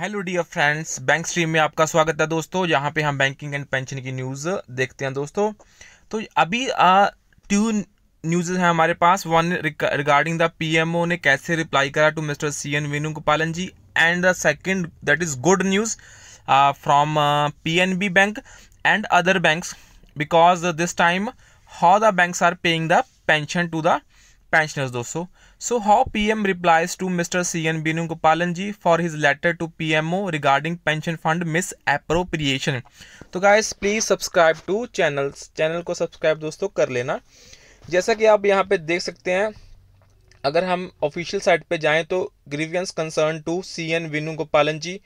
Hello dear friends bank stream में आपका स्वागत है दोस्तों यहाँ पे हम बैंकिंग एंड पेंशन की न्यूज़ देखते हैं दोस्तों तो अभी टू न्यूज़ हैं हमारे पास वन रिगार्डिंग द पीएमओ ने कैसे रिप्लाई करा to mister C N Venugopalan ji and the second that is good news from PNB bank and other banks because this time how the banks are paying the pension to the pensioners दोस्तों So how PM replies to Mr. CN his ji for his letter to PMO regarding pension fund misappropriation? तो guys please subscribe to channel channel को subscribe दोस्तों कर लेना जैसा कि आप यहाँ पे देख सकते हैं अगर हम ऑफिशियल साइट पे जाएं तो grievance concern to C N Venugopalan ji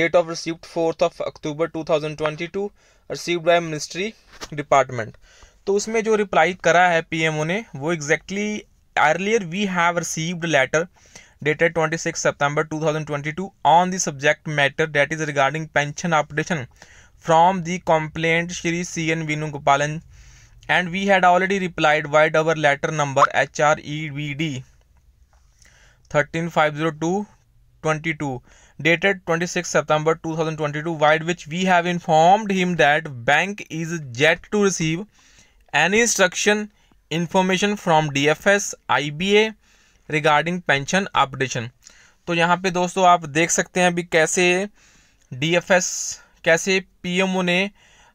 date of received fourth of October 2022 received by ministry department तो उसमें जो रिप्लाई करा है पीएमओ ने वो exactly exactly earlier we have received letter dated 26 September 2022 on the subject matter that is regarding pension updation from the complainant Shri CN Venugopalan and we had already replied via our letter number HREVD 13502 22 dated 26 September 2022 via which we have informed him that bank is yet to receive any instruction information from D F S I B A regarding pension updation तो यहाँ पे दोस्तों आप देख सकते हैं अभी कैसे डी एफ एस कैसे पी एम ओ ने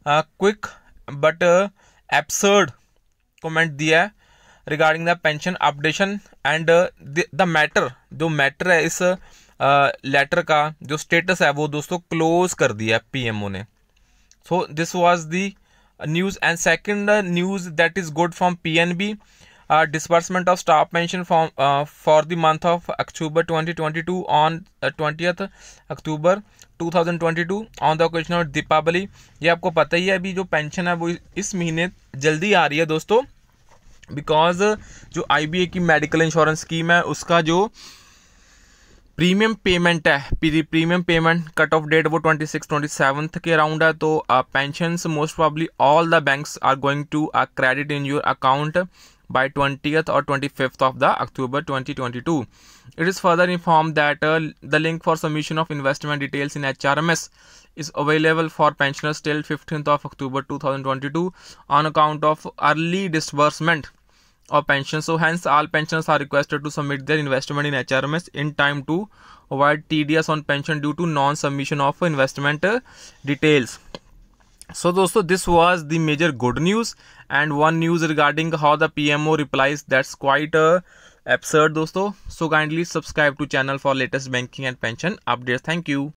क्विक बट एप्सर्ड कमेंट दिया है regarding the pension updation and the matter जो मैटर है इस लेटर uh, का जो स्टेटस है वो दोस्तों क्लोज कर दिया पी एम ओ ने so this was the news and second news that is good from PNB uh, disbursement of staff pension from uh, for the month of October 2022 on uh, 20th October 2022 on the occasion of Deepavali ये आपको पता ही है अभी जो pension है वो इस महीने जल्दी आ रही है दोस्तों बिकॉज जो आई की मेडिकल इंश्योरेंस स्कीम है उसका जो प्रीमियम पेमेंट है premium payment cut off date वो ट्वेंटी 27 के अराउंड है तो pension most probably all the banks are going to a credit in your account by twentieth और twenty fifth of the October twenty twenty two it is further inform that the link for submission of investment details in H R M S is available for pensioners till fifteenth of October to on account of early disbursement or pension. So hence all pensioners are requested to submit their investment in HRMS in time to avoid TDS on pension due to non-submission of investment uh, details. So dosto this was the major good news and one news regarding how the PMO replies that's quite uh, absurd dosto. So kindly subscribe to channel for latest banking and pension updates. Thank you.